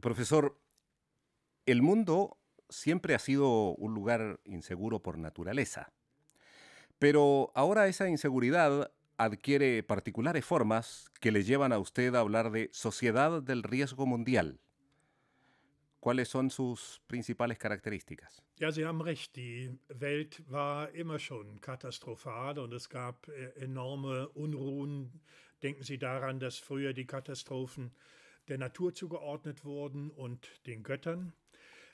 Profesor, el mundo siempre ha sido un lugar inseguro por naturaleza, pero ahora esa inseguridad adquiere particulares formas que le llevan a usted a hablar de sociedad del riesgo mundial. ¿Cuáles son sus principales características? Ja, Sie haben recht. Die Welt war immer schon katastrophal und es gab äh, enorme Unruhen. Denken Sie daran, dass früher die Katastrophen der Natur zugeordnet wurden und den Göttern.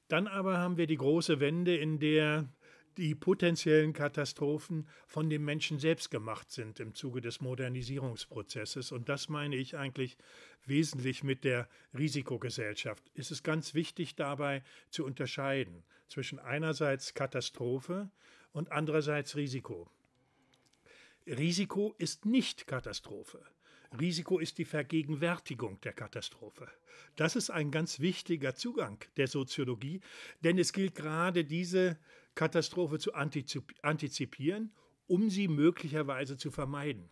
Dann aber haben wir die große Wende, in der die potenziellen Katastrophen von dem Menschen selbst gemacht sind im Zuge des Modernisierungsprozesses. Und das meine ich eigentlich wesentlich mit der Risikogesellschaft. Es ist ganz wichtig dabei zu unterscheiden zwischen einerseits Katastrophe und andererseits Risiko. Risiko ist nicht Katastrophe. Risiko ist die Vergegenwärtigung der Katastrophe. Das ist ein ganz wichtiger Zugang der Soziologie, denn es gilt gerade diese Katastrophe zu antizipieren, um sie möglicherweise zu vermeiden.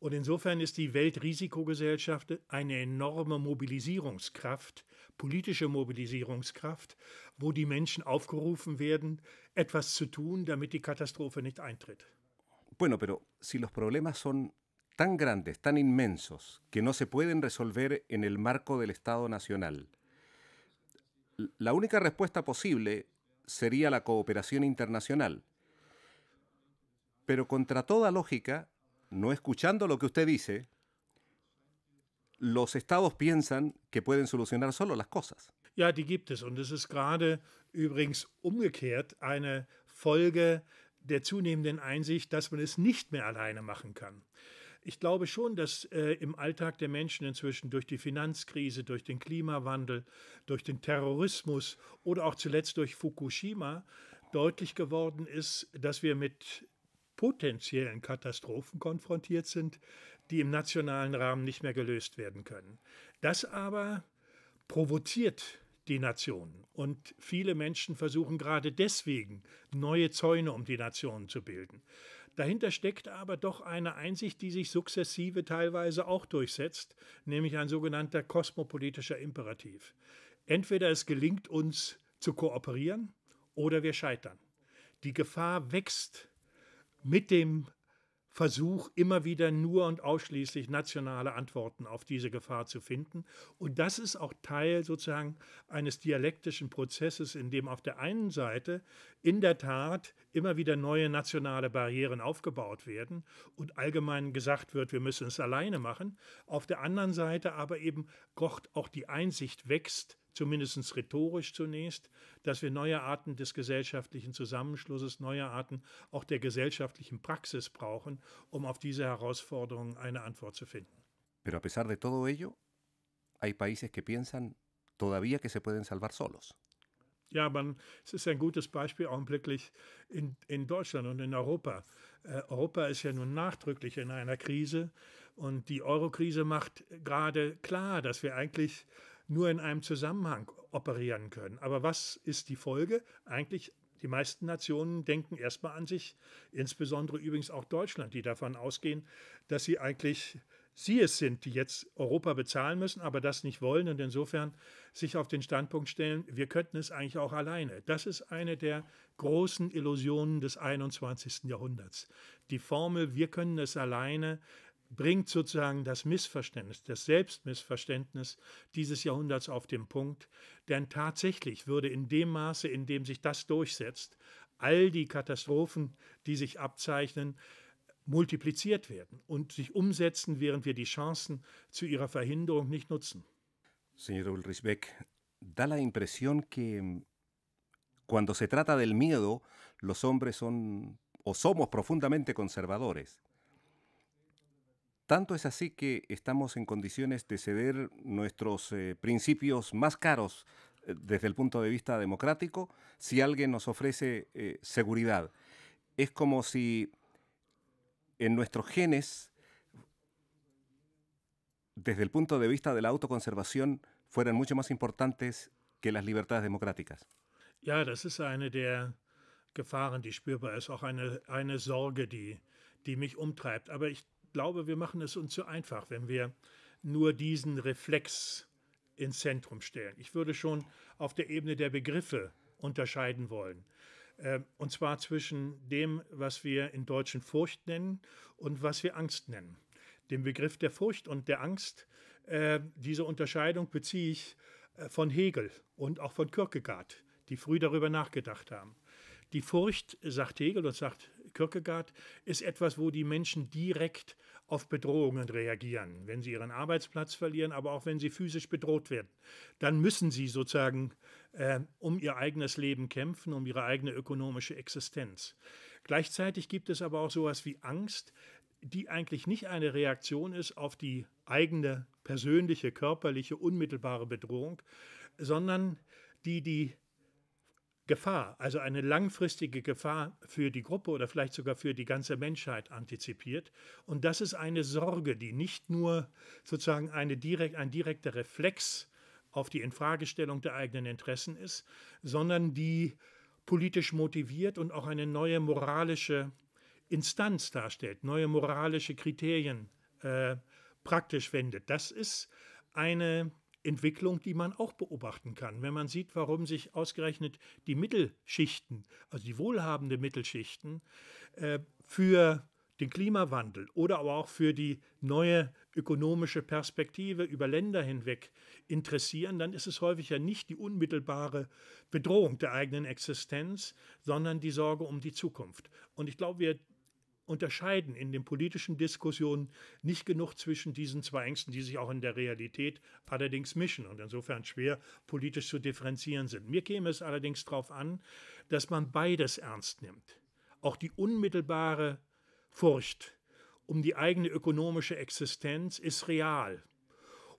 Und insofern ist die Weltrisikogesellschaft eine enorme Mobilisierungskraft, politische Mobilisierungskraft, wo die Menschen aufgerufen werden, etwas zu tun, damit die Katastrophe nicht eintritt. Bueno, pero si los problemas son tan grandes, tan inmensos, que no se pueden resolver en el marco del Estado Nacional. La única respuesta posible sería la cooperación internacional. Pero contra toda lógica, no escuchando lo que usted dice, los estados piensan que pueden solucionar solo las cosas. Ja, die gibt es. Und es ist gerade übrigens umgekehrt eine Folge der zunehmenden Einsicht, dass man es nicht mehr alleine machen kann. Ich glaube schon, dass äh, im Alltag der Menschen inzwischen durch die Finanzkrise, durch den Klimawandel, durch den Terrorismus oder auch zuletzt durch Fukushima deutlich geworden ist, dass wir mit potenziellen Katastrophen konfrontiert sind, die im nationalen Rahmen nicht mehr gelöst werden können. Das aber provoziert die Nationen Und viele Menschen versuchen gerade deswegen, neue Zäune um die Nationen zu bilden. Dahinter steckt aber doch eine Einsicht, die sich sukzessive teilweise auch durchsetzt, nämlich ein sogenannter kosmopolitischer Imperativ. Entweder es gelingt uns zu kooperieren oder wir scheitern. Die Gefahr wächst mit dem Versuch, immer wieder nur und ausschließlich nationale Antworten auf diese Gefahr zu finden. Und das ist auch Teil sozusagen eines dialektischen Prozesses, in dem auf der einen Seite in der Tat immer wieder neue nationale Barrieren aufgebaut werden und allgemein gesagt wird, wir müssen es alleine machen. Auf der anderen Seite aber eben Gott auch die Einsicht wächst, zumindest rhetorisch zunächst, dass wir neue Arten des gesellschaftlichen Zusammenschlusses, neue Arten auch der gesellschaftlichen Praxis brauchen, um auf diese Herausforderungen eine Antwort zu finden. Pero a pesar de todo ello, hay países que piensan todavía que se pueden salvar solos. Ja, man, es ist ein gutes Beispiel augenblicklich in, in Deutschland und in Europa. Äh, Europa ist ja nun nachdrücklich in einer Krise und die Eurokrise macht gerade klar, dass wir eigentlich nur in einem Zusammenhang operieren können. Aber was ist die Folge? Eigentlich die meisten Nationen denken erstmal an sich, insbesondere übrigens auch Deutschland, die davon ausgehen, dass sie eigentlich sie es sind, die jetzt Europa bezahlen müssen, aber das nicht wollen und insofern sich auf den Standpunkt stellen, wir könnten es eigentlich auch alleine. Das ist eine der großen Illusionen des 21. Jahrhunderts. Die Formel, wir können es alleine, bringt sozusagen das Missverständnis, das Selbstmissverständnis dieses Jahrhunderts auf den Punkt. Denn tatsächlich würde in dem Maße, in dem sich das durchsetzt, all die Katastrophen, die sich abzeichnen, multipliziert werden und sich umsetzen, während wir die Chancen zu ihrer Verhinderung nicht nutzen. Señor Ulrich Beck, da la impresión que cuando se trata del miedo, los hombres son o somos profundamente conservadores. Tanto es así que estamos en condiciones de ceder nuestros eh, principios más caros eh, desde el punto de vista democrático si alguien nos ofrece eh, seguridad. Es como si en nuestros genes, desde el punto de vista de la autoconservación, fueran mucho más importantes que las libertades democráticas. Ja, das ist eine der Gefahren, die spürbar ist, auch eine, eine Sorge, die, die mich umtreibt. Aber ich glaube, wir machen es uns zu einfach, wenn wir nur diesen Reflex ins Zentrum stellen. Ich würde schon auf der Ebene der Begriffe unterscheiden wollen. Ähm, und zwar zwischen dem, was wir in Deutschen Furcht nennen und was wir Angst nennen. Den Begriff der Furcht und der Angst, äh, diese Unterscheidung beziehe ich äh, von Hegel und auch von Kierkegaard, die früh darüber nachgedacht haben. Die Furcht, sagt Hegel und sagt Kierkegaard ist etwas, wo die Menschen direkt auf Bedrohungen reagieren. Wenn sie ihren Arbeitsplatz verlieren, aber auch wenn sie physisch bedroht werden, dann müssen sie sozusagen äh, um ihr eigenes Leben kämpfen, um ihre eigene ökonomische Existenz. Gleichzeitig gibt es aber auch sowas wie Angst, die eigentlich nicht eine Reaktion ist auf die eigene persönliche, körperliche, unmittelbare Bedrohung, sondern die die Gefahr, also eine langfristige Gefahr für die Gruppe oder vielleicht sogar für die ganze Menschheit antizipiert. Und das ist eine Sorge, die nicht nur sozusagen eine direkt, ein direkter Reflex auf die Infragestellung der eigenen Interessen ist, sondern die politisch motiviert und auch eine neue moralische Instanz darstellt, neue moralische Kriterien äh, praktisch wendet. Das ist eine Entwicklung, die man auch beobachten kann. Wenn man sieht, warum sich ausgerechnet die Mittelschichten, also die wohlhabende Mittelschichten, äh, für den Klimawandel oder aber auch für die neue ökonomische Perspektive über Länder hinweg interessieren, dann ist es häufig ja nicht die unmittelbare Bedrohung der eigenen Existenz, sondern die Sorge um die Zukunft. Und ich glaube, wir unterscheiden in den politischen Diskussionen nicht genug zwischen diesen zwei Ängsten, die sich auch in der Realität allerdings mischen und insofern schwer politisch zu differenzieren sind. Mir käme es allerdings darauf an, dass man beides ernst nimmt. Auch die unmittelbare Furcht um die eigene ökonomische Existenz ist real.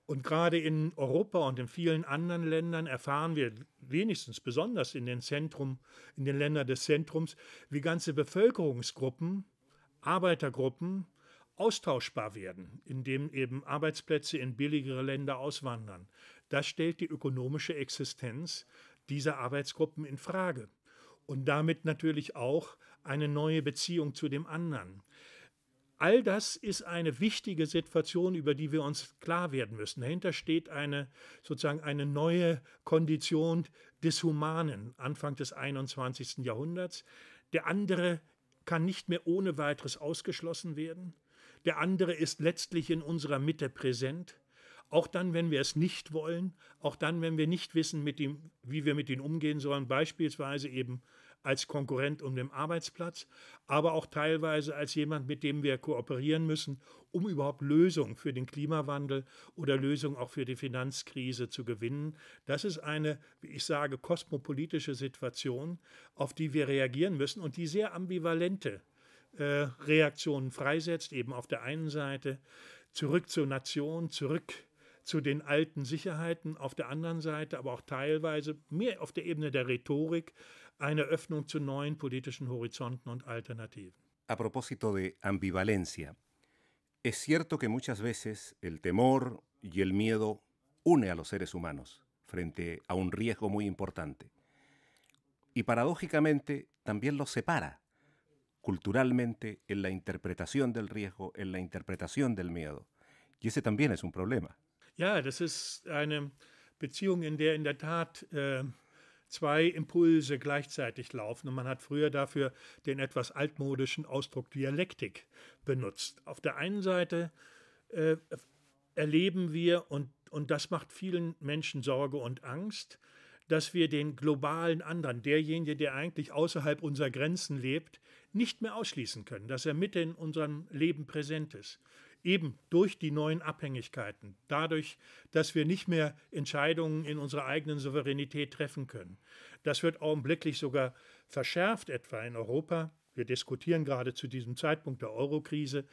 Und gerade in Europa und in vielen anderen Ländern erfahren wir wenigstens besonders in den Zentrum, in den Ländern des Zentrums, wie ganze Bevölkerungsgruppen Arbeitergruppen austauschbar werden, indem eben Arbeitsplätze in billigere Länder auswandern. Das stellt die ökonomische Existenz dieser Arbeitsgruppen in Frage und damit natürlich auch eine neue Beziehung zu dem anderen. All das ist eine wichtige Situation, über die wir uns klar werden müssen. Dahinter steht eine sozusagen eine neue Kondition des Humanen Anfang des 21. Jahrhunderts. Der andere kann nicht mehr ohne weiteres ausgeschlossen werden. Der andere ist letztlich in unserer Mitte präsent. Auch dann, wenn wir es nicht wollen, auch dann, wenn wir nicht wissen, ihm, wie wir mit ihm umgehen sollen, beispielsweise eben als Konkurrent um den Arbeitsplatz, aber auch teilweise als jemand, mit dem wir kooperieren müssen, um überhaupt Lösungen für den Klimawandel oder Lösungen auch für die Finanzkrise zu gewinnen. Das ist eine, wie ich sage, kosmopolitische Situation, auf die wir reagieren müssen und die sehr ambivalente äh, Reaktionen freisetzt, eben auf der einen Seite zurück zur Nation, zurück zu den alten Sicherheiten auf der anderen Seite, aber auch teilweise mehr auf der Ebene der Rhetorik A propósito de ambivalencia, es cierto que muchas veces el temor y el miedo une a los seres humanos frente a un riesgo muy importante. Y paradójicamente también los separa culturalmente en la interpretación del riesgo, en la interpretación del miedo. Y ese también es un problema. Ja, es ist eine Beziehung, in der in der äh, zwei Impulse gleichzeitig laufen. Und man hat früher dafür den etwas altmodischen Ausdruck Dialektik benutzt. Auf der einen Seite äh, erleben wir, und, und das macht vielen Menschen Sorge und Angst, dass wir den globalen anderen, derjenige, der eigentlich außerhalb unserer Grenzen lebt, nicht mehr ausschließen können, dass er mit in unserem Leben präsent ist eben durch die neuen Abhängigkeiten, dadurch, dass wir nicht mehr Entscheidungen in unserer eigenen Souveränität treffen können. Das wird augenblicklich sogar verschärft, etwa in Europa. Wir diskutieren gerade zu diesem Zeitpunkt der Eurokrise,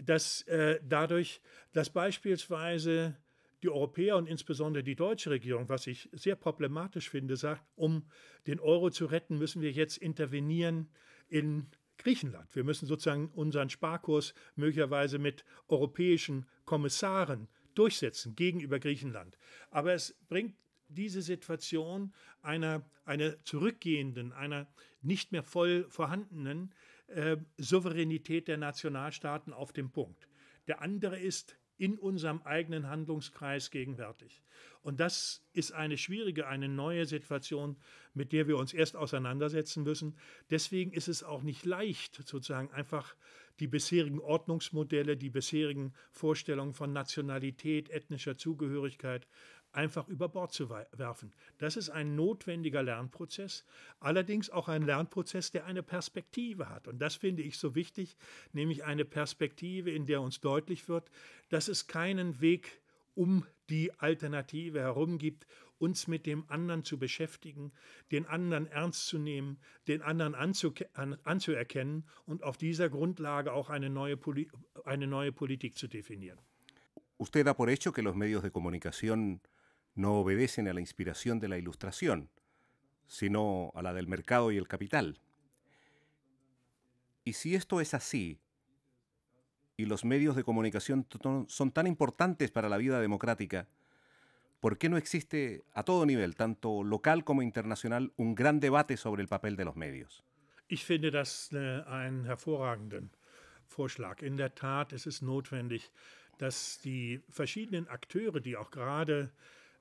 dass äh, dadurch, dass beispielsweise die Europäer und insbesondere die deutsche Regierung, was ich sehr problematisch finde, sagt, um den Euro zu retten, müssen wir jetzt intervenieren in Griechenland. Wir müssen sozusagen unseren Sparkurs möglicherweise mit europäischen Kommissaren durchsetzen gegenüber Griechenland. Aber es bringt diese Situation einer, einer zurückgehenden, einer nicht mehr voll vorhandenen äh, Souveränität der Nationalstaaten auf den Punkt. Der andere ist in unserem eigenen Handlungskreis gegenwärtig. Und das ist eine schwierige, eine neue Situation, mit der wir uns erst auseinandersetzen müssen. Deswegen ist es auch nicht leicht, sozusagen einfach die bisherigen Ordnungsmodelle, die bisherigen Vorstellungen von Nationalität, ethnischer Zugehörigkeit einfach über Bord zu werfen. Das ist ein notwendiger Lernprozess, allerdings auch ein Lernprozess, der eine Perspektive hat. Und das finde ich so wichtig, nämlich eine Perspektive, in der uns deutlich wird, dass es keinen Weg um die Alternative herum gibt, uns mit dem anderen zu beschäftigen, den anderen ernst zu nehmen, den anderen anzuerkennen und auf dieser Grundlage auch eine neue, Poli eine neue Politik zu definieren. Usted da por hecho que los medios de comunicación no obedecen a la inspiración de la ilustración, sino a la del mercado y el capital. Y si esto es así, y los medios de comunicación son tan importantes para la vida democrática, ¿por qué no existe a todo nivel, tanto local como internacional, un gran debate sobre el papel de los medios? Ich finde das äh, hervorragenden Vorschlag. In der es ist notwendig, dass die verschiedenen Akteure, die auch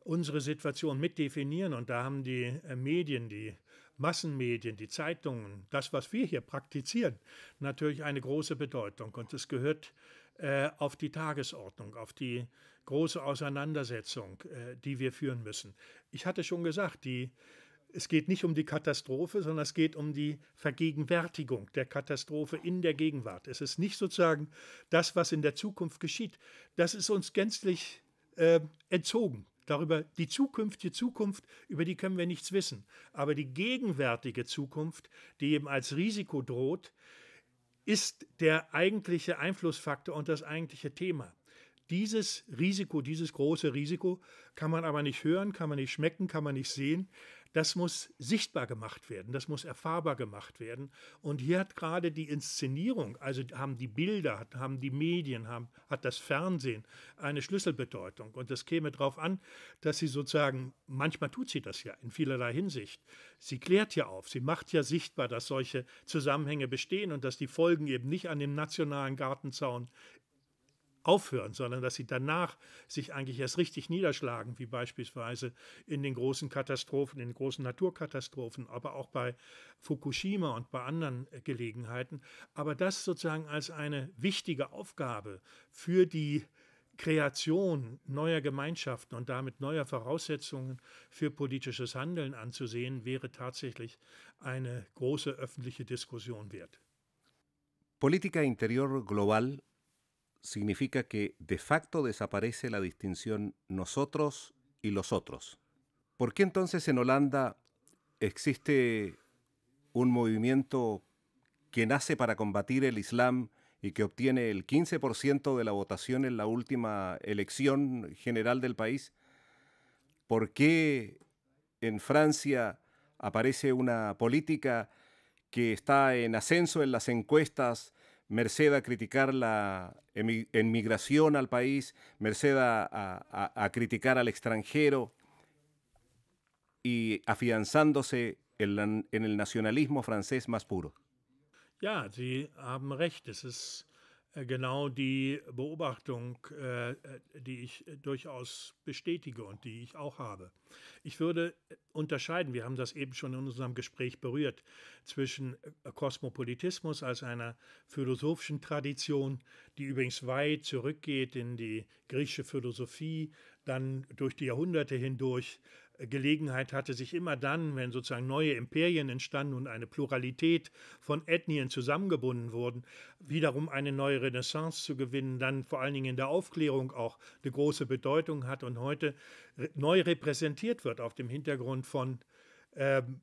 unsere Situation mitdefinieren. Und da haben die äh, Medien, die Massenmedien, die Zeitungen, das, was wir hier praktizieren, natürlich eine große Bedeutung. Und es gehört äh, auf die Tagesordnung, auf die große Auseinandersetzung, äh, die wir führen müssen. Ich hatte schon gesagt, die, es geht nicht um die Katastrophe, sondern es geht um die Vergegenwärtigung der Katastrophe in der Gegenwart. Es ist nicht sozusagen das, was in der Zukunft geschieht. Das ist uns gänzlich äh, entzogen. Darüber die zukünftige Zukunft, über die können wir nichts wissen. Aber die gegenwärtige Zukunft, die eben als Risiko droht, ist der eigentliche Einflussfaktor und das eigentliche Thema. Dieses Risiko, dieses große Risiko kann man aber nicht hören, kann man nicht schmecken, kann man nicht sehen. Das muss sichtbar gemacht werden, das muss erfahrbar gemacht werden. Und hier hat gerade die Inszenierung, also haben die Bilder, haben die Medien, haben, hat das Fernsehen eine Schlüsselbedeutung. Und das käme darauf an, dass sie sozusagen, manchmal tut sie das ja in vielerlei Hinsicht. Sie klärt ja auf, sie macht ja sichtbar, dass solche Zusammenhänge bestehen und dass die Folgen eben nicht an dem nationalen Gartenzaun aufhören, sondern dass sie danach sich eigentlich erst richtig niederschlagen, wie beispielsweise in den großen Katastrophen, in den großen Naturkatastrophen, aber auch bei Fukushima und bei anderen äh, Gelegenheiten. Aber das sozusagen als eine wichtige Aufgabe für die Kreation neuer Gemeinschaften und damit neuer Voraussetzungen für politisches Handeln anzusehen, wäre tatsächlich eine große öffentliche Diskussion wert. Política Interior Global significa que de facto desaparece la distinción nosotros y los otros. ¿Por qué entonces en Holanda existe un movimiento que nace para combatir el Islam y que obtiene el 15% de la votación en la última elección general del país? ¿Por qué en Francia aparece una política que está en ascenso en las encuestas merced a criticar la emigración al país, merced a, criticar al extranjero y afianzándose en, el nacionalismo francés más puro. ya sí, haben recht. Es Äh, genau die Beobachtung, äh, die ich äh, durchaus bestätige und die ich auch habe. Ich würde unterscheiden, wir haben das eben schon in unserem Gespräch berührt, zwischen Kosmopolitismus als einer philosophischen Tradition, die übrigens weit zurückgeht in die griechische Philosophie, dann durch die Jahrhunderte hindurch Gelegenheit hatte, sich immer dann, wenn sozusagen neue Imperien entstanden und eine Pluralität von Ethnien zusammengebunden wurden, wiederum eine neue Renaissance zu gewinnen, dann vor allen Dingen in der Aufklärung auch eine große Bedeutung hat und heute neu repräsentiert wird auf dem Hintergrund von ähm,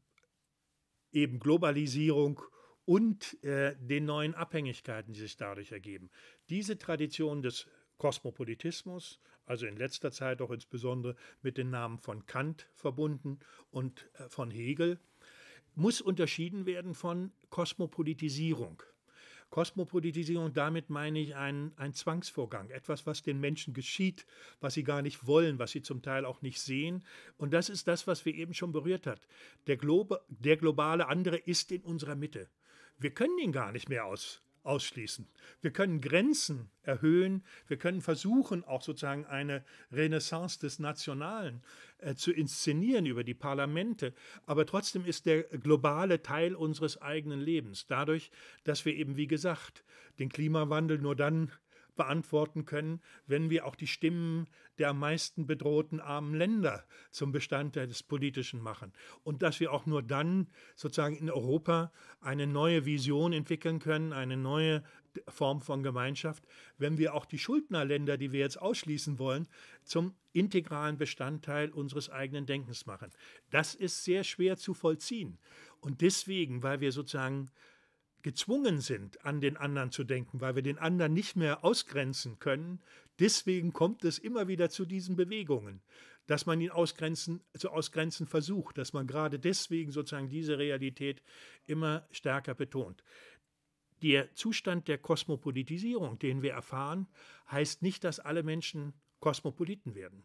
eben Globalisierung und äh, den neuen Abhängigkeiten, die sich dadurch ergeben. Diese Tradition des Kosmopolitismus, also in letzter Zeit auch insbesondere mit den Namen von Kant verbunden und äh, von Hegel, muss unterschieden werden von Kosmopolitisierung. Kosmopolitisierung, damit meine ich einen, einen Zwangsvorgang, etwas, was den Menschen geschieht, was sie gar nicht wollen, was sie zum Teil auch nicht sehen. Und das ist das, was wir eben schon berührt hat. Der, Globe, der globale andere ist in unserer Mitte. Wir können ihn gar nicht mehr aus ausschließen. Wir können Grenzen erhöhen, wir können versuchen, auch sozusagen eine Renaissance des Nationalen äh, zu inszenieren über die Parlamente, aber trotzdem ist der globale Teil unseres eigenen Lebens dadurch, dass wir eben, wie gesagt, den Klimawandel nur dann beantworten können, wenn wir auch die Stimmen der am meisten bedrohten armen Länder zum Bestandteil des Politischen machen. Und dass wir auch nur dann sozusagen in Europa eine neue Vision entwickeln können, eine neue Form von Gemeinschaft, wenn wir auch die Schuldnerländer, die wir jetzt ausschließen wollen, zum integralen Bestandteil unseres eigenen Denkens machen. Das ist sehr schwer zu vollziehen. Und deswegen, weil wir sozusagen gezwungen sind, an den anderen zu denken, weil wir den anderen nicht mehr ausgrenzen können. Deswegen kommt es immer wieder zu diesen Bewegungen, dass man ihn ausgrenzen, zu ausgrenzen versucht, dass man gerade deswegen sozusagen diese Realität immer stärker betont. Der Zustand der Kosmopolitisierung, den wir erfahren, heißt nicht, dass alle Menschen Kosmopoliten werden.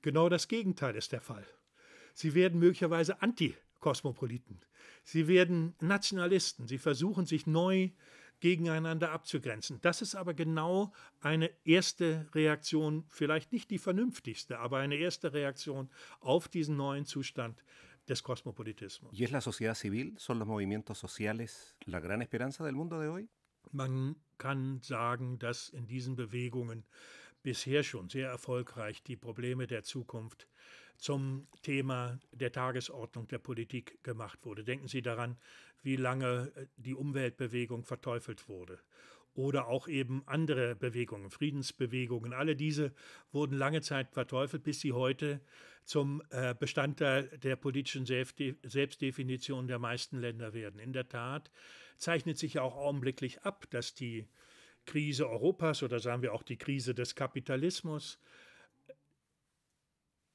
Genau das Gegenteil ist der Fall. Sie werden möglicherweise anti Kosmopoliten. Sie werden Nationalisten. Sie versuchen sich neu gegeneinander abzugrenzen. Das ist aber genau eine erste Reaktion, vielleicht nicht die vernünftigste, aber eine erste Reaktion auf diesen neuen Zustand des Kosmopolitismus. ¿Y es la sociedad civil, son los movimientos sociales la gran esperanza del mundo de hoy? Man kann sagen, dass in diesen Bewegungen bisher schon sehr erfolgreich die Probleme der Zukunft zum Thema der Tagesordnung der Politik gemacht wurde. Denken Sie daran, wie lange äh, die Umweltbewegung verteufelt wurde oder auch eben andere Bewegungen, Friedensbewegungen. Alle diese wurden lange Zeit verteufelt, bis sie heute zum äh, Bestandteil der politischen Selbstdefinition der meisten Länder werden. In der Tat zeichnet sich ja auch augenblicklich ab, dass die Krise Europas oder sagen wir auch die Krise des Kapitalismus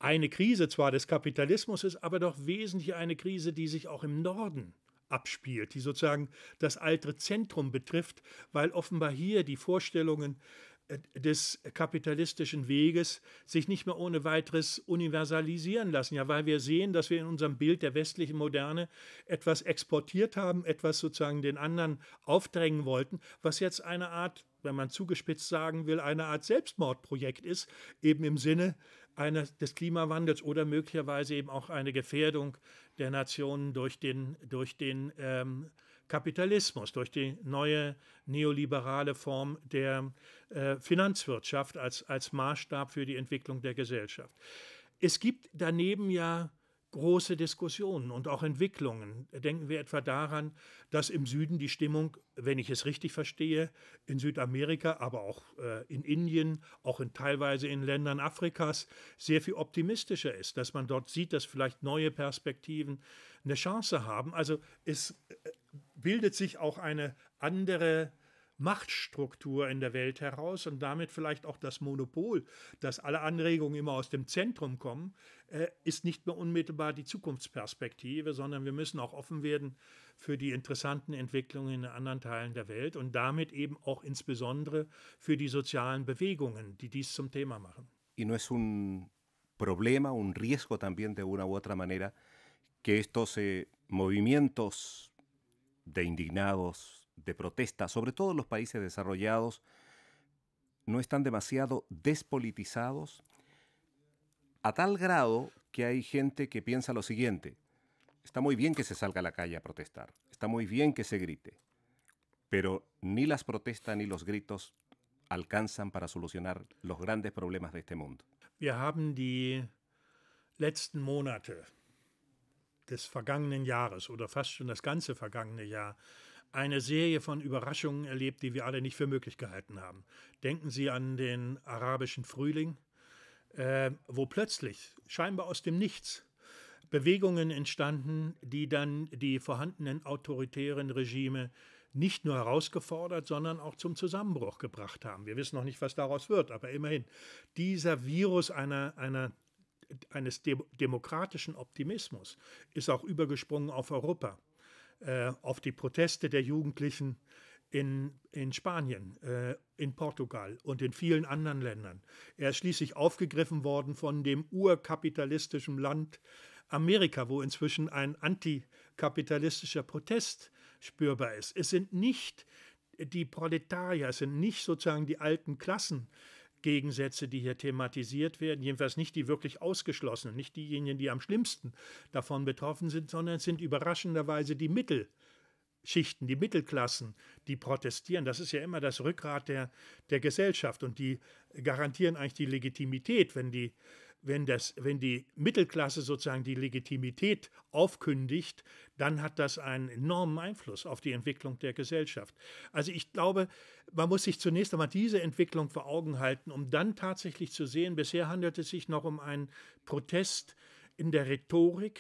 eine Krise zwar des Kapitalismus ist, aber doch wesentlich eine Krise, die sich auch im Norden abspielt, die sozusagen das alte Zentrum betrifft, weil offenbar hier die Vorstellungen äh, des kapitalistischen Weges sich nicht mehr ohne weiteres universalisieren lassen. Ja, weil wir sehen, dass wir in unserem Bild der westlichen Moderne etwas exportiert haben, etwas sozusagen den anderen aufdrängen wollten, was jetzt eine Art, wenn man zugespitzt sagen will, eine Art Selbstmordprojekt ist, eben im Sinne eines, des Klimawandels oder möglicherweise eben auch eine Gefährdung der Nationen durch den, durch den ähm, Kapitalismus, durch die neue neoliberale Form der äh, Finanzwirtschaft als, als Maßstab für die Entwicklung der Gesellschaft. Es gibt daneben ja große Diskussionen und auch Entwicklungen. Denken wir etwa daran, dass im Süden die Stimmung, wenn ich es richtig verstehe, in Südamerika, aber auch äh, in Indien, auch in teilweise in Ländern Afrikas sehr viel optimistischer ist, dass man dort sieht, dass vielleicht neue Perspektiven eine Chance haben. Also es äh, bildet sich auch eine andere Machtstruktur in der Welt heraus und damit vielleicht auch das Monopol, dass alle Anregungen immer aus dem Zentrum kommen, äh, ist nicht mehr unmittelbar die Zukunftsperspektive, sondern wir müssen auch offen werden für die interessanten Entwicklungen in anderen Teilen der Welt und damit eben auch insbesondere für die sozialen Bewegungen, die dies zum Thema machen. Y no es un problema, un riesgo también de una u otra manera que estos eh, movimientos de indignados, de protesta, sobre todo en los países desarrollados, no están demasiado despolitizados, a tal grado que hay gente que piensa lo siguiente, está muy bien que se salga a la calle a protestar, está muy bien que se grite, pero ni las protestas ni los gritos alcanzan para solucionar los grandes problemas de este mundo. Wir haben die letzten Monate des Jahres fast schon das ganze vergangene eine Serie von Überraschungen erlebt, die wir alle nicht für möglich gehalten haben. Denken Sie an den arabischen Frühling, äh, wo plötzlich, scheinbar aus dem Nichts, Bewegungen entstanden, die dann die vorhandenen autoritären Regime nicht nur herausgefordert, sondern auch zum Zusammenbruch gebracht haben. Wir wissen noch nicht, was daraus wird, aber immerhin, dieser Virus einer, einer eines de demokratischen Optimismus ist auch übergesprungen auf Europa. Äh, auf die Proteste der Jugendlichen in, in Spanien, äh, in Portugal und in vielen anderen Ländern. Er ist schließlich aufgegriffen worden von dem urkapitalistischen Land Amerika, wo inzwischen ein antikapitalistischer Protest spürbar ist. Es sind nicht die Proletarier, es sind nicht sozusagen die alten Klassen, Gegensätze, die hier thematisiert werden, jedenfalls nicht die wirklich ausgeschlossenen, nicht diejenigen, die am schlimmsten davon betroffen sind, sondern es sind überraschenderweise die Mittel, Schichten, die Mittelklassen, die protestieren. Das ist ja immer das Rückgrat der, der Gesellschaft und die garantieren eigentlich die Legitimität, wenn die wenn, das, wenn die Mittelklasse sozusagen die Legitimität aufkündigt, dann hat das einen enormen Einfluss auf die Entwicklung der Gesellschaft. Also ich glaube, man muss sich zunächst einmal diese Entwicklung vor Augen halten, um dann tatsächlich zu sehen, bisher handelt es sich noch um einen Protest in der Rhetorik,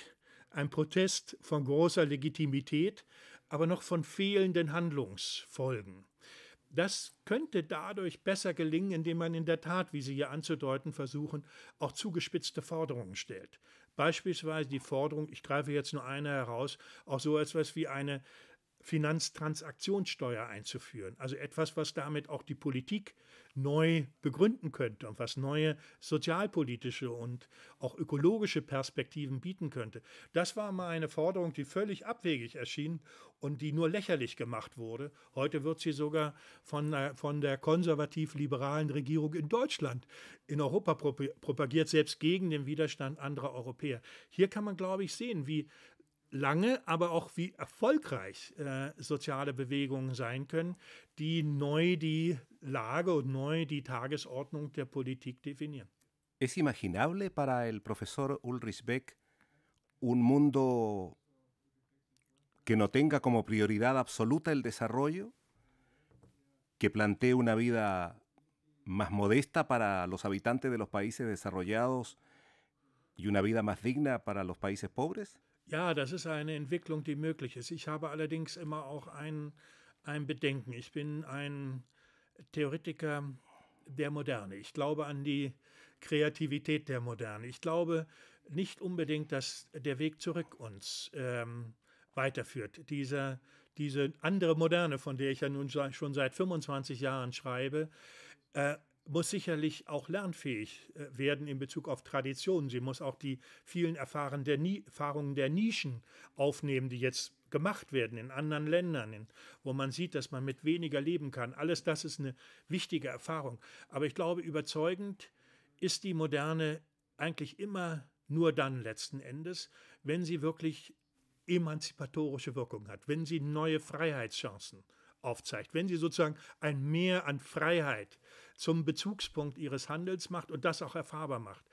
ein Protest von großer Legitimität, aber noch von fehlenden Handlungsfolgen. Das könnte dadurch besser gelingen, indem man in der Tat, wie Sie hier anzudeuten versuchen, auch zugespitzte Forderungen stellt. Beispielsweise die Forderung, ich greife jetzt nur eine heraus, auch so etwas wie eine Finanztransaktionssteuer einzuführen. Also etwas, was damit auch die Politik neu begründen könnte und was neue sozialpolitische und auch ökologische Perspektiven bieten könnte. Das war mal eine Forderung, die völlig abwegig erschien und die nur lächerlich gemacht wurde. Heute wird sie sogar von der, äh, von der konservativ-liberalen Regierung in Deutschland in Europa propagiert, selbst gegen den Widerstand anderer Europäer. Hier kann man, glaube ich, sehen, wie lange, aber auch wie erfolgreich äh, soziale Bewegungen sein können, die neu die Lage und neu die Tagesordnung der Politik definieren. ¿Es imaginable para el profesor Ulrich Beck un mundo que no tenga como prioridad absoluta el desarrollo, que plantee una vida más modesta para los habitantes de los países desarrollados y una vida más digna para los países pobres? Ja, das ist eine Entwicklung, die möglich ist. Ich habe allerdings immer auch ein, ein Bedenken. Ich bin ein Theoretiker der Moderne. Ich glaube an die Kreativität der Moderne. Ich glaube nicht unbedingt, dass der Weg zurück uns ähm, weiterführt. Dieser, diese andere Moderne, von der ich ja nun schon seit 25 Jahren schreibe, äh, muss sicherlich auch lernfähig äh, werden in Bezug auf Traditionen. Sie muss auch die vielen Erfahrungen der, Nischen aufnehmen, die jetzt gemacht werden in anderen Ländern, wo man sieht, dass man mit weniger leben kann. Alles das ist eine wichtige Erfahrung. Aber ich glaube, überzeugend ist die Moderne eigentlich immer nur dann letzten Endes, wenn sie wirklich emanzipatorische Wirkung hat, wenn sie neue Freiheitschancen äh, aufzeigt, wenn sie sozusagen ein Mehr an Freiheit zum Bezugspunkt ihres Handels macht und das auch erfahrbar macht.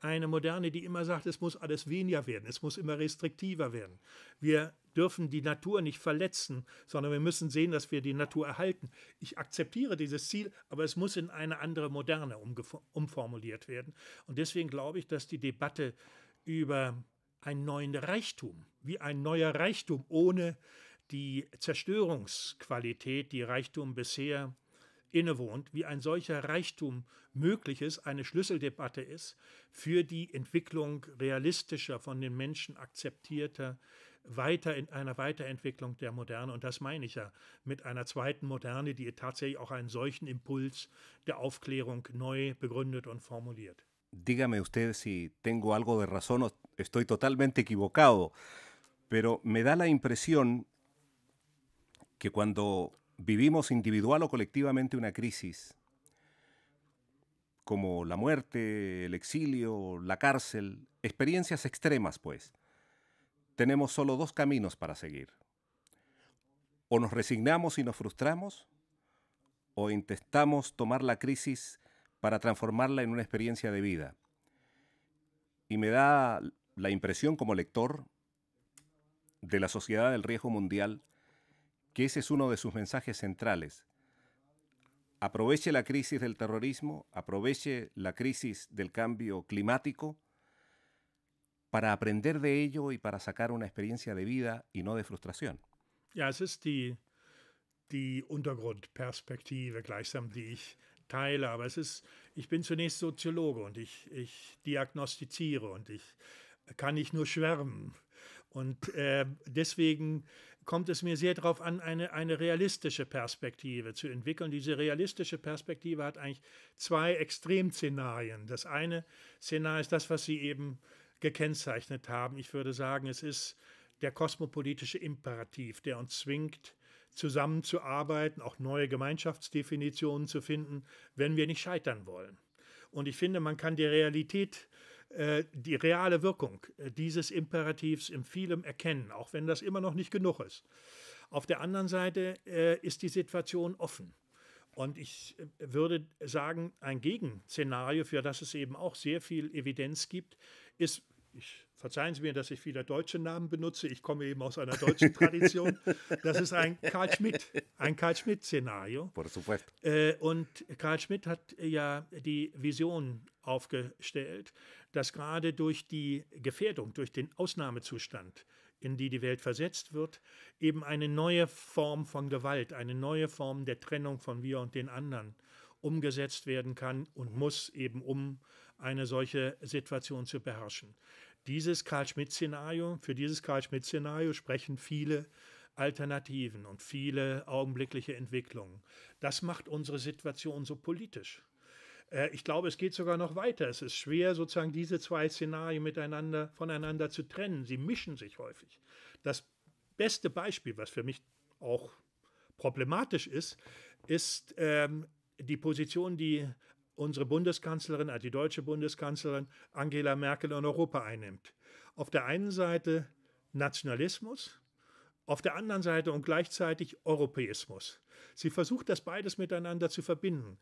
Eine moderne, die immer sagt, es muss alles weniger werden, es muss immer restriktiver werden. Wir dürfen die Natur nicht verletzen, sondern wir müssen sehen, dass wir die Natur erhalten. Ich akzeptiere dieses Ziel, aber es muss in eine andere Moderne umformuliert werden. Und deswegen glaube ich, dass die Debatte über einen neuen Reichtum, wie ein neuer Reichtum ohne die Zerstörungsqualität, die Reichtum bisher innewohnt, wie ein solcher Reichtum möglich ist, eine Schlüsseldebatte ist für die Entwicklung realistischer, von den Menschen akzeptierter, weiter in einer Weiterentwicklung der Moderne. Und das meine ich ja mit einer zweiten Moderne, die tatsächlich auch einen solchen Impuls der Aufklärung neu begründet und formuliert. Dígame usted si tengo algo de razón o estoy totalmente equivocado, pero me da la impresión que cuando vivimos individual o colectivamente una crisis, como la muerte, el exilio, la cárcel, experiencias extremas, pues, tenemos solo dos caminos para seguir. O nos resignamos y nos frustramos, o intentamos tomar la crisis para transformarla en una experiencia de vida. Y me da la impresión como lector de la sociedad del riesgo mundial que ese es uno de sus mensajes centrales. Aproveche la crisis del terrorismo, aproveche la crisis del cambio climático para aprender de ello y para sacar una experiencia de vida y no de frustración. Ja, es la die, die Untergrundperspektive gleichsam, die ich teile, aber es ist, ich bin zunächst Soziologe und ich, ich diagnostiziere und ich kann nicht nur schwärmen. Und äh, deswegen kommt es mir sehr darauf an, eine, eine realistische Perspektive zu entwickeln. Diese realistische Perspektive hat eigentlich zwei Extremszenarien. Das eine Szenario ist das, was Sie eben gekennzeichnet haben. Ich würde sagen, es ist der kosmopolitische Imperativ, der uns zwingt, zusammenzuarbeiten, auch neue Gemeinschaftsdefinitionen zu finden, wenn wir nicht scheitern wollen. Und ich finde, man kann die Realität äh, äh, die reale Wirkung äh, dieses Imperativs in vielem erkennen, auch wenn das immer noch nicht genug ist. Auf der anderen Seite äh, ist die Situation offen. Und ich würde sagen, ein Gegenszenario, für das es eben auch sehr viel Evidenz gibt, ist, ich, verzeihen Sie mir, dass ich viele deutsche Namen benutze, ich komme eben aus einer deutschen Tradition, das ist ein Karl Schmidt, ein Karl Schmidt-Szenario. Por Und Karl Schmidt hat ja die Vision aufgestellt, dass gerade durch die Gefährdung, durch den Ausnahmezustand, in die die Welt versetzt wird, eben eine neue Form von Gewalt, eine neue Form der Trennung von wir und den anderen umgesetzt werden kann und muss, eben um eine solche Situation zu beherrschen. Dieses Karl-Schmidt-Szenario, für dieses Karl-Schmidt-Szenario sprechen viele Alternativen und viele augenblickliche Entwicklungen. Das macht unsere Situation so politisch. Äh, ich glaube, es geht sogar noch weiter. Es ist schwer, sozusagen diese zwei Szenarien miteinander, voneinander zu trennen. Sie mischen sich häufig. Das beste Beispiel, was für mich auch problematisch ist, ist ähm, die Position, die unsere Bundeskanzlerin, also die deutsche Bundeskanzlerin Angela Merkel in Europa einnimmt. Auf der einen Seite Nationalismus, auf der anderen Seite und gleichzeitig Europäismus. Sie versucht das beides miteinander zu verbinden.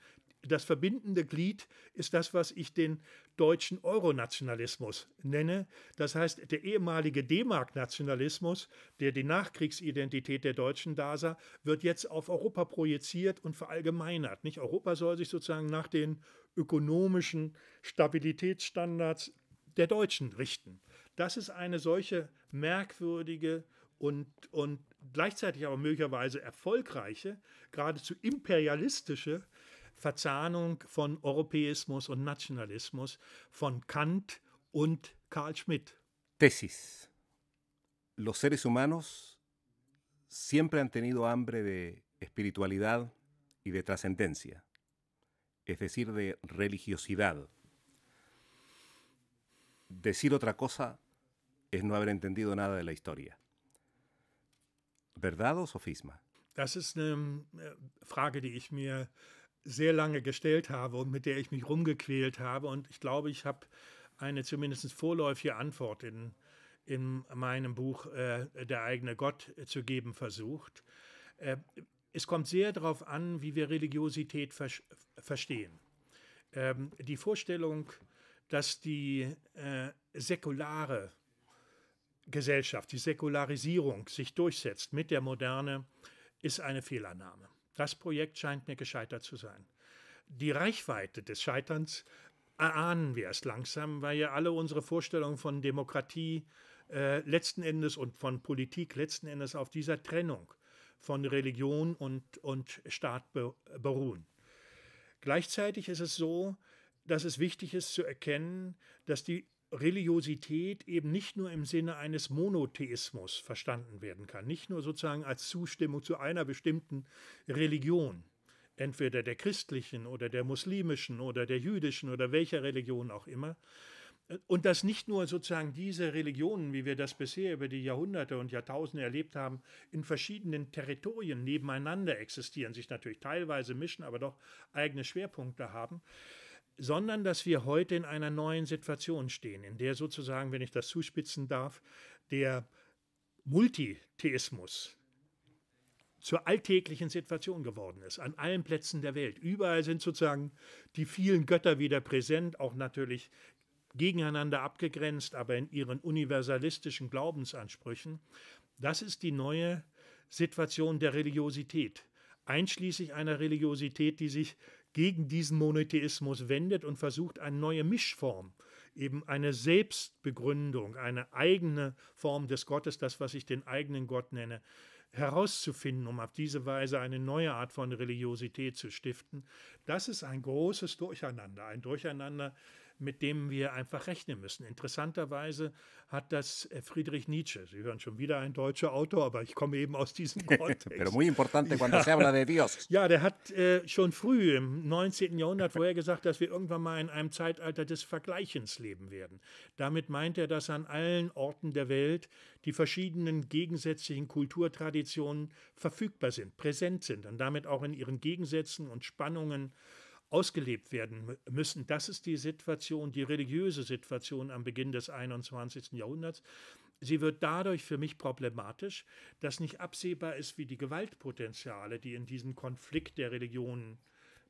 Das verbindende Glied ist das, was ich den deutschen Euronationalismus nenne. Das heißt, der ehemalige D-Mark-Nationalismus, der die Nachkriegsidentität der Deutschen dasah, wird jetzt auf Europa projiziert und verallgemeinert. Nicht? Europa soll sich sozusagen nach den ökonomischen Stabilitätsstandards der Deutschen richten. Das ist eine solche merkwürdige äh, und, und gleichzeitig aber möglicherweise erfolgreiche, geradezu imperialistische Verzahnung von Europäismus und Nationalismus von Kant und Karl Schmidt. Tesis. Los seres humanos siempre han tenido hambre de espiritualidad y de trascendencia, es decir, de religiosidad. Decir otra cosa es no haber entendido nada de la historia. ¿Verdad o sofisma? Das ist eine äh, Frage, die ich mir sehr lange gestellt habe und mit der ich mich rumgequält habe. Und ich glaube, ich habe eine zumindest vorläufige Antwort in, in meinem Buch äh, Der eigene Gott äh, zu geben versucht. Äh, es kommt sehr darauf an, wie wir Religiosität ver verstehen. Ähm, die Vorstellung, dass die äh, säkulare Gesellschaft, die Säkularisierung sich durchsetzt mit der Moderne, ist eine Fehlannahme. Das Projekt scheint mir gescheitert zu sein. Die Reichweite des Scheiterns erahnen wir erst langsam, weil ja alle unsere Vorstellungen von Demokratie äh, letzten Endes und von Politik letzten Endes auf dieser Trennung von Religion und, und Staat be beruhen. Gleichzeitig ist es so, dass es wichtig ist zu erkennen, dass die Religiosität eben nicht nur im Sinne eines Monotheismus verstanden werden kann, nicht nur sozusagen als Zustimmung zu einer bestimmten Religion, entweder der christlichen oder der muslimischen oder der jüdischen oder welcher Religion auch immer, und dass nicht nur sozusagen diese Religionen, wie wir das bisher über die Jahrhunderte und Jahrtausende erlebt haben, in verschiedenen Territorien nebeneinander existieren, sich natürlich teilweise mischen, aber doch eigene Schwerpunkte haben, sondern dass wir heute in einer neuen Situation stehen, in der sozusagen, wenn ich das zuspitzen darf, der Multitheismus zur alltäglichen Situation geworden ist, an allen Plätzen der Welt. Überall sind sozusagen die vielen Götter wieder präsent, auch natürlich gegeneinander abgegrenzt, aber in ihren universalistischen Glaubensansprüchen. Das ist die neue Situation der Religiosität, einschließlich einer Religiosität, die sich gegen diesen Monotheismus wendet und versucht, eine neue Mischform, eben eine Selbstbegründung, eine eigene Form des Gottes, das, was ich den eigenen Gott nenne, herauszufinden, um auf diese Weise eine neue Art von Religiosität zu stiften. Das ist ein großes Durcheinander, ein Durcheinander, mit dem wir einfach rechnen müssen. Interessanterweise hat das äh, Friedrich Nietzsche, Sie hören schon wieder ein deutscher Autor, aber ich komme eben aus diesem Kontext. ja. der hat äh, schon früh im 19. Jahrhundert vorher gesagt, dass wir irgendwann mal in einem Zeitalter des Vergleichens leben werden. Damit meint er, dass an allen Orten der Welt die verschiedenen gegensätzlichen Kulturtraditionen verfügbar sind, präsent sind und damit auch in ihren Gegensätzen und Spannungen ausgelebt werden müssen. Das ist die Situation, die religiöse Situation am Beginn des 21. Jahrhunderts. Sie wird dadurch für mich problematisch, dass nicht absehbar ist, wie die Gewaltpotenziale, die in diesem Konflikt der Religionen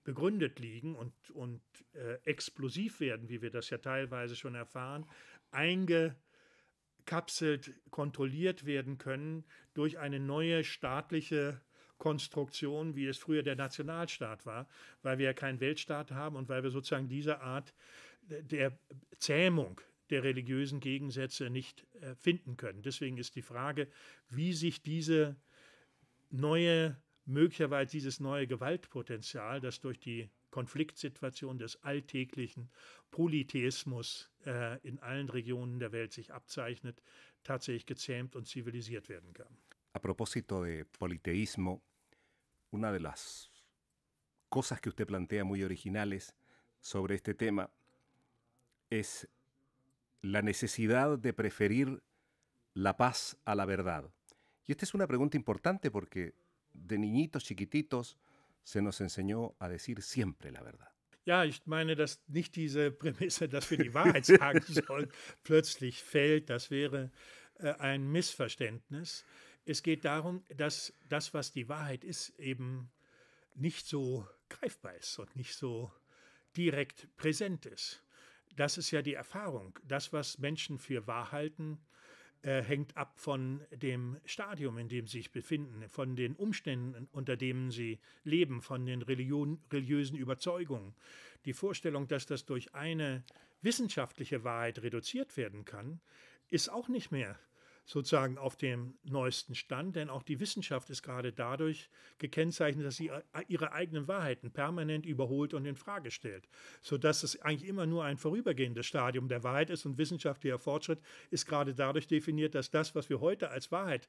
begründet liegen und, und äh, explosiv werden, wie wir das ja teilweise schon erfahren, eingekapselt, kontrolliert werden können durch eine neue staatliche Konstruktion, wie es früher der Nationalstaat war, weil wir ja keinen Weltstaat haben und weil wir sozusagen diese Art der Zähmung der religiösen Gegensätze nicht äh, finden können. Deswegen ist die Frage, wie sich diese neue, möglicherweise dieses neue Gewaltpotenzial, das durch die Konfliktsituation des alltäglichen Polytheismus äh, in allen Regionen der Welt sich abzeichnet, tatsächlich gezähmt und zivilisiert werden kann. A propósito de politeísmo, una de las cosas que usted plantea muy originales sobre este tema es la necesidad de preferir la paz a la verdad. Y esta es una pregunta importante porque de niñitos chiquititos se nos enseñó a decir siempre la verdad. Ja, ich meine, dass nicht diese Prämisse, dass wir die Wahrheit sagen sollen, plötzlich fällt. Das wäre äh, ein Missverständnis. Es geht darum, dass das, was die Wahrheit ist, eben nicht so greifbar ist und nicht so direkt präsent ist. Das ist ja die Erfahrung. Das, was Menschen für wahr halten, äh, hängt ab von dem Stadium, in dem sie sich befinden, von den Umständen, unter denen sie leben, von den Religion, religiösen Überzeugungen. Die Vorstellung, dass das durch eine wissenschaftliche Wahrheit reduziert werden kann, ist auch nicht mehr sozusagen auf dem neuesten Stand, denn auch die Wissenschaft ist gerade dadurch gekennzeichnet, dass sie äh, ihre eigenen Wahrheiten permanent überholt und in Frage stellt, sodass es eigentlich immer nur ein vorübergehendes Stadium der Wahrheit ist und wissenschaftlicher Fortschritt ist gerade dadurch definiert, dass das, was wir heute als Wahrheit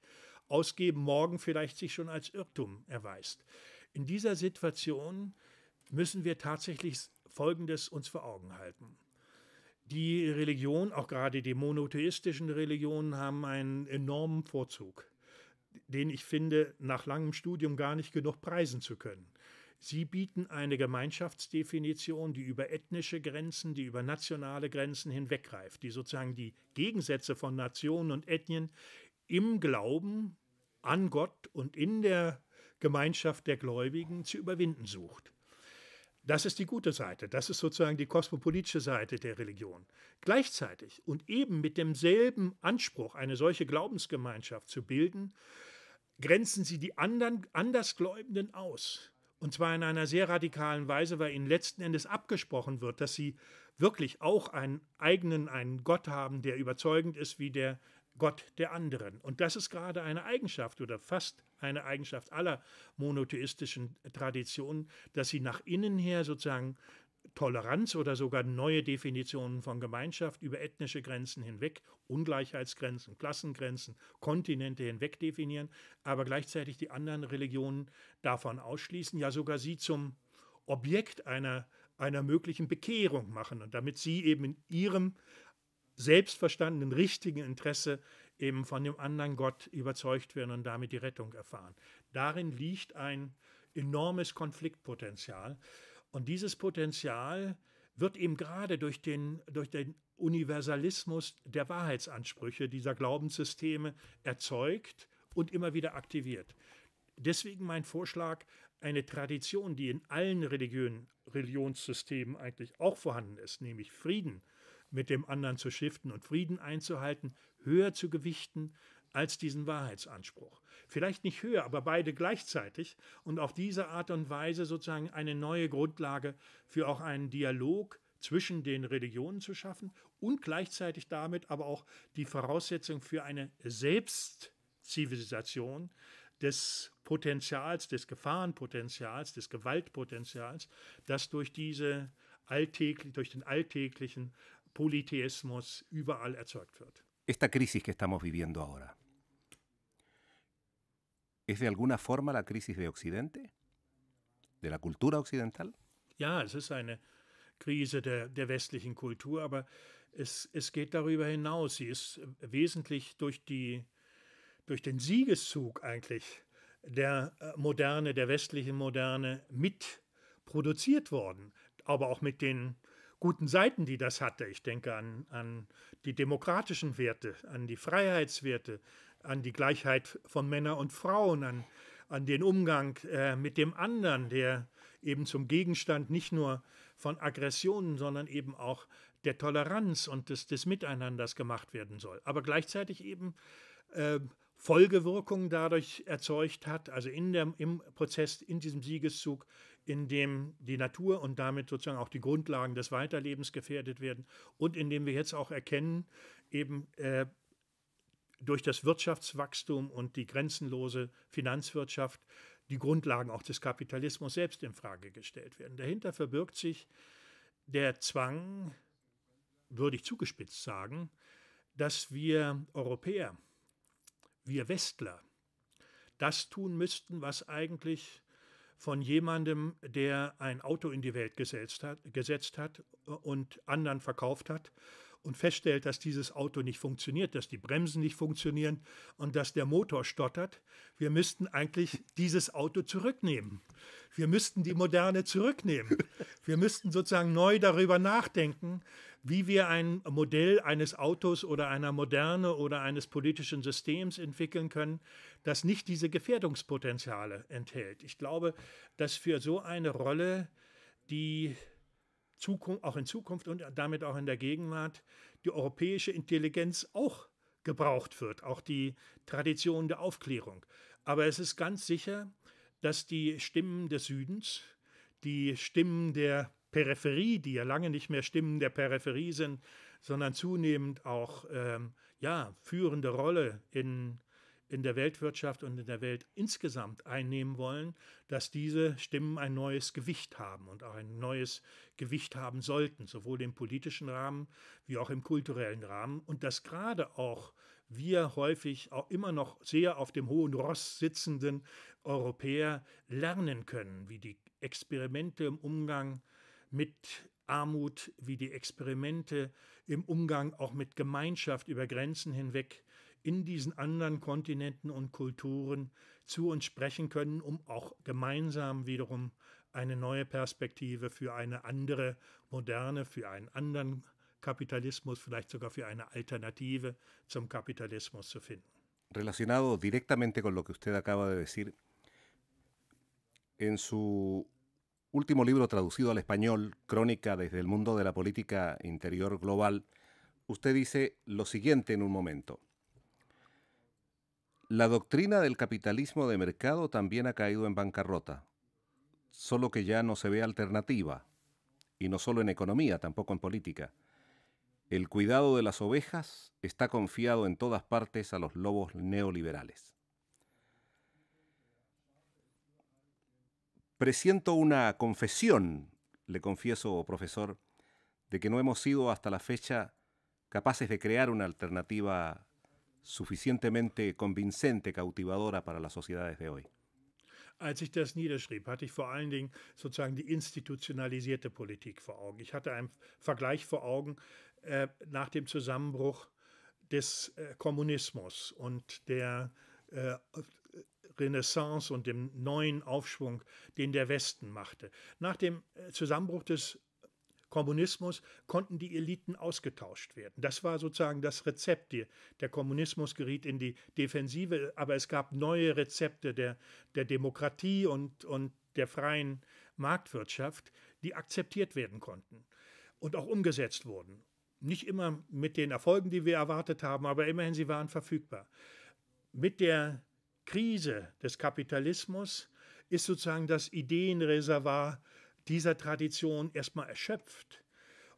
ausgeben, morgen vielleicht sich schon als Irrtum erweist. In dieser Situation müssen wir tatsächlich Folgendes uns vor Augen halten. Die Religion, auch gerade die monotheistischen Religionen, haben einen enormen Vorzug, den ich finde, nach langem Studium gar nicht genug preisen zu können. Sie bieten eine Gemeinschaftsdefinition, die über ethnische Grenzen, die über nationale Grenzen hinweggreift, die sozusagen die Gegensätze von Nationen und Ethnien im Glauben an Gott und in der Gemeinschaft der Gläubigen zu überwinden sucht. Das ist die gute Seite, das ist sozusagen die kosmopolitische Seite der Religion. Gleichzeitig und eben mit demselben Anspruch, eine solche Glaubensgemeinschaft zu bilden, grenzen sie die anderen Andersgläubenden aus. Und zwar in einer sehr radikalen Weise, weil ihnen letzten Endes abgesprochen wird, dass sie wirklich auch einen eigenen, einen Gott haben, der überzeugend ist wie der Gott der anderen. Und das ist gerade eine Eigenschaft oder fast eine Eigenschaft aller monotheistischen Traditionen, dass sie nach innen her sozusagen Toleranz oder sogar neue Definitionen von Gemeinschaft über ethnische Grenzen hinweg, Ungleichheitsgrenzen, Klassengrenzen, Kontinente hinweg definieren, aber gleichzeitig die anderen Religionen davon ausschließen, ja sogar sie zum Objekt einer, einer möglichen Bekehrung machen und damit sie eben in ihrem selbstverstandenen richtigen Interesse eben von dem anderen Gott überzeugt werden und damit die Rettung erfahren. Darin liegt ein enormes Konfliktpotenzial. Und dieses Potenzial wird eben gerade durch den, durch den Universalismus der Wahrheitsansprüche dieser Glaubenssysteme erzeugt und immer wieder aktiviert. Deswegen mein Vorschlag, eine Tradition, die in allen Religionen, Religionssystemen eigentlich auch vorhanden ist, nämlich Frieden, mit dem anderen zu schiften und Frieden einzuhalten, höher zu gewichten als diesen Wahrheitsanspruch. Vielleicht nicht höher, aber beide gleichzeitig und auf diese Art und Weise sozusagen eine neue Grundlage für auch einen Dialog zwischen den Religionen zu schaffen und gleichzeitig damit aber auch die Voraussetzung für eine Selbstzivilisation des Potenzials, des Gefahrenpotenzials, des Gewaltpotenzials, das durch diese alltäglich, durch den alltäglichen Polytheismus überall erzeugt wird. Esta crisis que estamos viviendo ahora, ¿es de alguna forma la crisis de Occidente? ¿De la cultura occidental? Ja, es ist eine Krise der, der westlichen Kultur, aber es, es geht darüber hinaus. Sie ist wesentlich durch, die, durch den Siegeszug eigentlich der äh, Moderne, der westlichen Moderne mitproduziert worden, aber auch mit den guten Seiten, die das hatte. Ich denke an, an die demokratischen Werte, an die Freiheitswerte, an die Gleichheit von Männern und Frauen, an, an den Umgang äh, mit dem anderen, der eben zum Gegenstand nicht nur von Aggressionen, sondern eben auch der Toleranz und des, des Miteinanders gemacht werden soll. Aber gleichzeitig eben äh, Folgewirkungen dadurch erzeugt hat, also in dem, im Prozess, in diesem Siegeszug in dem die Natur und damit sozusagen auch die Grundlagen des Weiterlebens gefährdet werden und in dem wir jetzt auch erkennen, eben äh, durch das Wirtschaftswachstum und die grenzenlose Finanzwirtschaft die Grundlagen auch des Kapitalismus selbst in Frage gestellt werden. Dahinter verbirgt sich der Zwang, würde ich zugespitzt sagen, dass wir Europäer, wir Westler, das tun müssten, was eigentlich von jemandem, der ein Auto in die Welt gesetzt hat, gesetzt hat äh, und anderen verkauft hat und feststellt, dass dieses Auto nicht funktioniert, dass die Bremsen nicht funktionieren und dass der Motor stottert, wir müssten eigentlich dieses Auto zurücknehmen. Wir müssten die Moderne zurücknehmen. Wir müssten sozusagen neu darüber nachdenken, wie wir ein Modell eines Autos oder einer Moderne oder eines politischen Systems entwickeln können, das nicht diese Gefährdungspotenziale enthält. Ich glaube, dass für so eine Rolle die Zukunft, auch in Zukunft und damit auch in der Gegenwart die europäische Intelligenz auch gebraucht wird, auch die Tradition der Aufklärung. Aber es ist ganz sicher, dass die Stimmen des Südens, die Stimmen der Peripherie, die ja lange nicht mehr Stimmen der Peripherie sind, sondern zunehmend auch ähm, ja, führende Rolle in in der Weltwirtschaft und in der Welt insgesamt einnehmen wollen, dass diese Stimmen ein neues Gewicht haben und auch ein neues Gewicht haben sollten, sowohl im politischen Rahmen wie auch im kulturellen Rahmen. Und dass gerade auch wir häufig auch immer noch sehr auf dem hohen Ross sitzenden Europäer lernen können, wie die Experimente im Umgang mit Armut, wie die Experimente im Umgang auch mit Gemeinschaft über Grenzen hinweg in diesen anderen Kontinenten und Kulturen zu uns sprechen können, um auch gemeinsam wiederum eine neue Perspektive für eine andere moderne, für einen anderen Kapitalismus, vielleicht sogar für eine Alternative zum Kapitalismus zu finden. Relacionado directamente con lo que usted acaba de decir, en su último libro traducido al español, Crónica desde el mundo de la política interior global, usted dice lo siguiente en un momento. La doctrina del capitalismo de mercado también ha caído en bancarrota, solo que ya no se ve alternativa, y no solo en economía, tampoco en política. El cuidado de las ovejas está confiado en todas partes a los lobos neoliberales. Presiento una confesión, le confieso, profesor, de que no hemos sido hasta la fecha capaces de crear una alternativa suficientemente convincente, cautivadora para las sociedades de hoy? Als ich das niederschrieb, hatte ich vor allen Dingen sozusagen die institutionalisierte Politik vor Augen. Ich hatte einen Vergleich vor Augen äh, nach dem Zusammenbruch des äh, Kommunismus und der äh, Renaissance und dem neuen Aufschwung, den der Westen machte. Nach dem äh, Zusammenbruch des Kommunismus konnten die Eliten ausgetauscht werden. Das war sozusagen das Rezept. Der Kommunismus geriet in die Defensive, aber es gab neue Rezepte der, der Demokratie und, und der freien Marktwirtschaft, die akzeptiert werden konnten und auch umgesetzt wurden. Nicht immer mit den Erfolgen, die wir erwartet haben, aber immerhin sie waren verfügbar. Mit der Krise des Kapitalismus ist sozusagen das Ideenreservoir dieser Tradition erstmal erschöpft.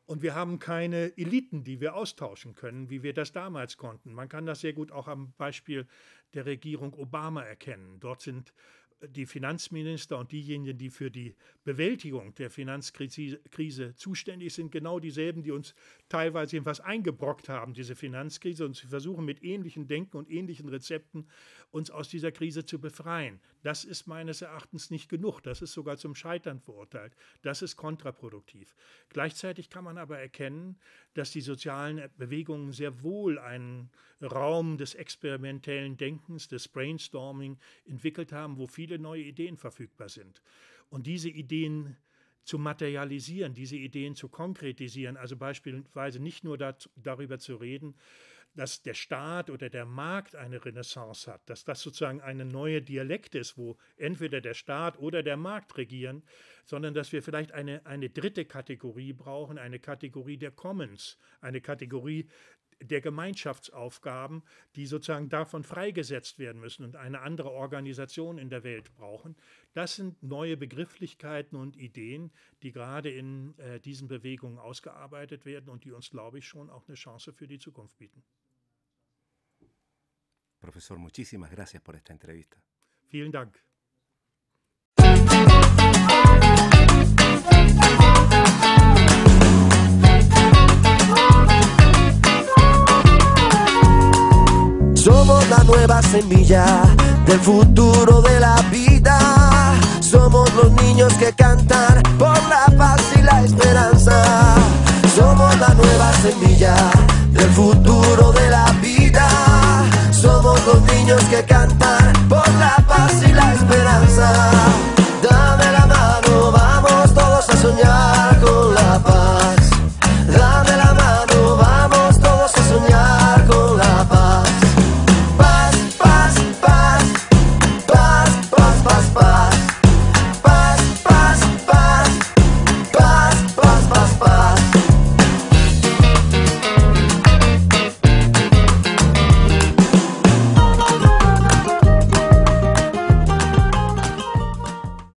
Und wir haben keine Eliten, die wir austauschen können, wie wir das damals konnten. Man kann das sehr gut auch am Beispiel der Regierung Obama erkennen. Dort sind äh, die Finanzminister und diejenigen, die für die Bewältigung der Finanzkrise zuständig sind, genau dieselben, die uns teilweise etwas eingebrockt haben, diese Finanzkrise. Und sie versuchen mit ähnlichen Denken und ähnlichen Rezepten uns aus dieser Krise zu befreien. Das ist meines Erachtens nicht genug. Das ist sogar zum Scheitern verurteilt. Das ist kontraproduktiv. Gleichzeitig kann man aber erkennen, dass die sozialen Bewegungen sehr wohl einen Raum des experimentellen Denkens, des Brainstorming entwickelt haben, wo viele neue Ideen verfügbar sind. Und diese Ideen zu materialisieren, diese Ideen zu konkretisieren, also beispielsweise nicht nur darüber zu reden, dass der Staat oder der Markt eine Renaissance hat, dass das sozusagen eine neue Dialekt ist, wo entweder der Staat oder der Markt regieren, sondern dass wir vielleicht eine, eine dritte Kategorie brauchen, eine Kategorie der Commons, eine Kategorie der Gemeinschaftsaufgaben, die sozusagen davon freigesetzt werden müssen und eine andere Organisation in der Welt brauchen. Das sind neue Begrifflichkeiten und Ideen, die gerade in äh, diesen Bewegungen ausgearbeitet werden und die uns, glaube ich, schon auch eine Chance für die Zukunft bieten. Profesor, muchísimas gracias por esta entrevista. Vielen Dank. Somos la nueva semilla del futuro de la vida. Somos los niños que cantan por la paz y la esperanza. Somos la nueva semilla del futuro de la vida que cantar por la paz y la esperanza.